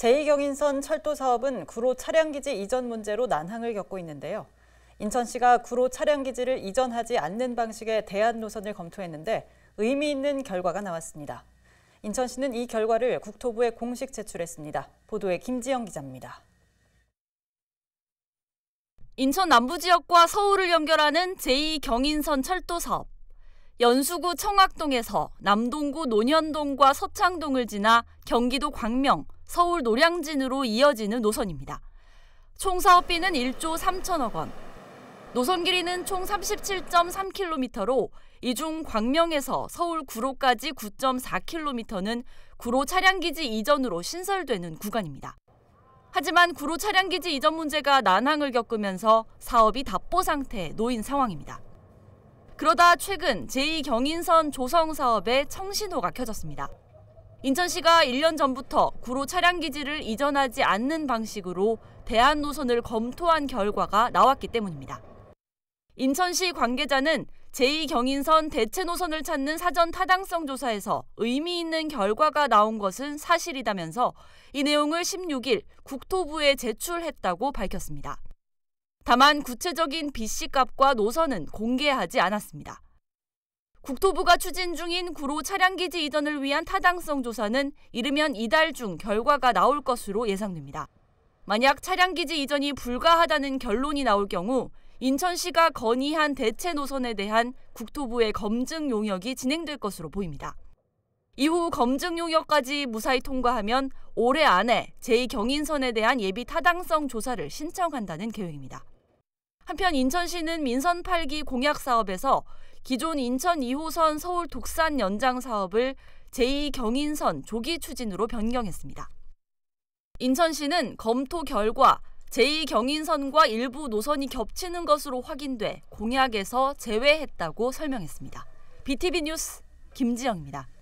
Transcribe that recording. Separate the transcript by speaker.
Speaker 1: 제2경인선 철도 사업은 구로 차량기지 이전 문제로 난항을 겪고 있는데요. 인천시가 구로 차량기지를 이전하지 않는 방식의 대안 노선을 검토했는데 의미 있는 결과가 나왔습니다. 인천시는 이 결과를 국토부에 공식 제출했습니다. 보도에 김지영 기자입니다.
Speaker 2: 인천 남부 지역과 서울을 연결하는 제2경인선 철도 사업. 연수구 청학동에서 남동구 논현동과 서창동을 지나 경기도 광명, 서울 노량진으로 이어지는 노선입니다. 총 사업비는 1조 3천억 원. 노선 길이는 총 37.3km로 이 중 광명에서 서울 구로까지 9.4km는 구로 차량기지 이전으로 신설되는 구간입니다. 하지만 구로 차량기지 이전 문제가 난항을 겪으면서 사업이 답보 상태에 놓인 상황입니다. 그러다 최근 제2경인선 조성 사업에 청신호가 켜졌습니다. 인천시가 1년 전부터 구로 차량 기지를 이전하지 않는 방식으로 대안 노선을 검토한 결과가 나왔기 때문입니다. 인천시 관계자는 제2경인선 대체 노선을 찾는 사전 타당성 조사에서 의미 있는 결과가 나온 것은 사실이다면서 이 내용을 16일 국토부에 제출했다고 밝혔습니다. 다만 구체적인 BC 값과 노선은 공개하지 않았습니다. 국토부가 추진 중인 구로 차량기지 이전을 위한 타당성 조사는 이르면 이달 중 결과가 나올 것으로 예상됩니다. 만약 차량기지 이전이 불가하다는 결론이 나올 경우 인천시가 건의한 대체 노선에 대한 국토부의 검증 용역이 진행될 것으로 보입니다. 이후 검증 용역까지 무사히 통과하면 올해 안에 제2경인선에 대한 예비 타당성 조사를 신청한다는 계획입니다. 한편 인천시는 민선 8기 공약 사업에서 기존 인천 2호선 서울 독산 연장 사업을 제2경인선 조기 추진으로 변경했습니다. 인천시는 검토 결과 제2경인선과 일부 노선이 겹치는 것으로 확인돼 공약에서 제외했다고 설명했습니다. BTV
Speaker 1: 뉴스 김지영입니다.